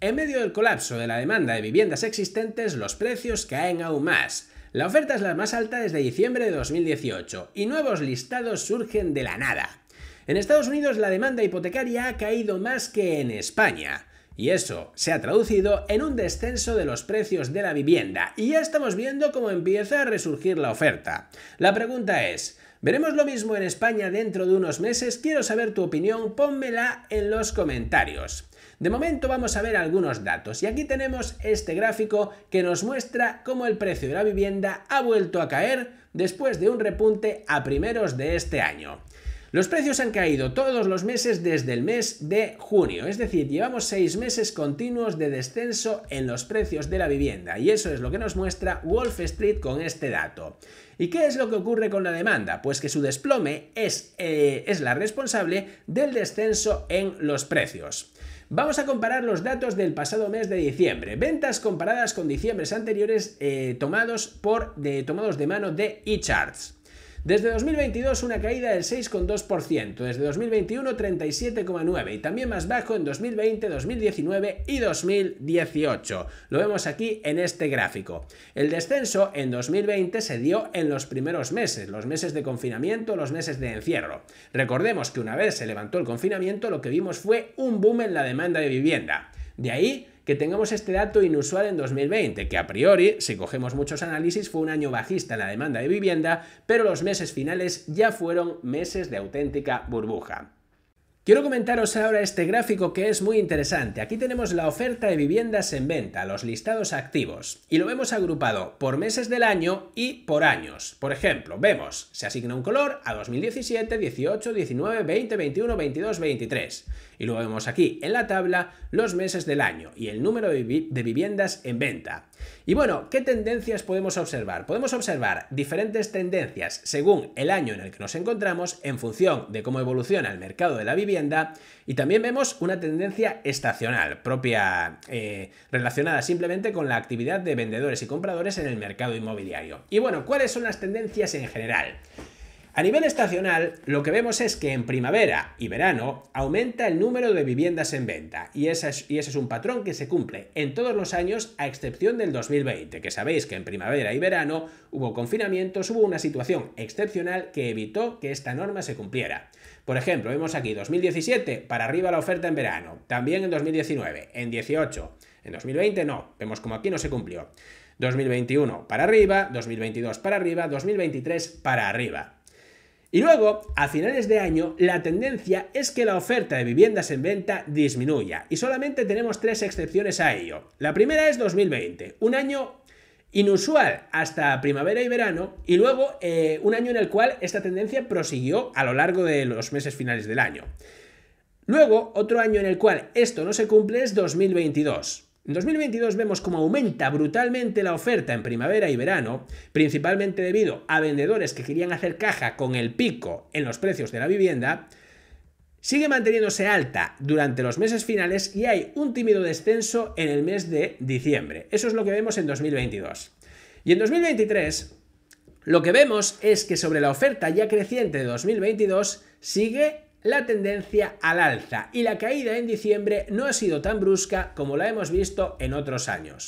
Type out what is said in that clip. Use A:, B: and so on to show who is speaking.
A: En medio del colapso de la demanda de viviendas existentes, los precios caen aún más. La oferta es la más alta desde diciembre de 2018 y nuevos listados surgen de la nada. En Estados Unidos la demanda hipotecaria ha caído más que en España. Y eso se ha traducido en un descenso de los precios de la vivienda y ya estamos viendo cómo empieza a resurgir la oferta. La pregunta es, ¿veremos lo mismo en España dentro de unos meses? Quiero saber tu opinión, pónmela en los comentarios. De momento vamos a ver algunos datos y aquí tenemos este gráfico que nos muestra cómo el precio de la vivienda ha vuelto a caer después de un repunte a primeros de este año. Los precios han caído todos los meses desde el mes de junio, es decir, llevamos seis meses continuos de descenso en los precios de la vivienda y eso es lo que nos muestra Wall Street con este dato. ¿Y qué es lo que ocurre con la demanda? Pues que su desplome es, eh, es la responsable del descenso en los precios. Vamos a comparar los datos del pasado mes de diciembre. Ventas comparadas con diciembres anteriores eh, tomados, por, de, tomados de mano de eCharts. Desde 2022 una caída del 6,2%, desde 2021 37,9% y también más bajo en 2020, 2019 y 2018. Lo vemos aquí en este gráfico. El descenso en 2020 se dio en los primeros meses, los meses de confinamiento, los meses de encierro. Recordemos que una vez se levantó el confinamiento lo que vimos fue un boom en la demanda de vivienda. De ahí que tengamos este dato inusual en 2020, que a priori, si cogemos muchos análisis, fue un año bajista en la demanda de vivienda, pero los meses finales ya fueron meses de auténtica burbuja. Quiero comentaros ahora este gráfico que es muy interesante. Aquí tenemos la oferta de viviendas en venta, los listados activos, y lo vemos agrupado por meses del año y por años. Por ejemplo, vemos, se asigna un color a 2017, 18, 19, 20, 21, 22, 23. Y luego vemos aquí en la tabla los meses del año y el número de viviendas en venta. Y bueno, ¿qué tendencias podemos observar? Podemos observar diferentes tendencias según el año en el que nos encontramos en función de cómo evoluciona el mercado de la vivienda y también vemos una tendencia estacional, propia, eh, relacionada simplemente con la actividad de vendedores y compradores en el mercado inmobiliario. Y bueno, ¿cuáles son las tendencias en general? A nivel estacional, lo que vemos es que en primavera y verano aumenta el número de viviendas en venta y, ese es, un patrón que se cumple en todos los años a excepción del 2020, que sabéis que en primavera y verano hubo confinamientos, hubo una situación excepcional que evitó que esta norma se cumpliera. Por ejemplo, vemos aquí 2017, para arriba la oferta en verano, también en 2019, en 18, en 2020 no, vemos como aquí no se cumplió. 2021 para arriba, 2022 para arriba, 2023 para arriba. Y luego, a finales de año, la tendencia es que la oferta de viviendas en venta disminuya, y solamente tenemos tres excepciones a ello. La primera es 2020, un año inusual hasta primavera y verano, y luego eh, un año en el cual esta tendencia prosiguió a lo largo de los meses finales del año. Luego, otro año en el cual esto no se cumple es 2022. En 2022 vemos cómo aumenta brutalmente la oferta en primavera y verano, principalmente debido a vendedores que querían hacer caja con el pico en los precios de la vivienda, sigue manteniéndose alta durante los meses finales y hay un tímido descenso en el mes de diciembre. Eso es lo que vemos en 2022. Y en 2023, lo que vemos es que sobre la oferta ya creciente de 2022 sigue la tendencia al alza y la caída en diciembre no ha sido tan brusca como la hemos visto en otros años.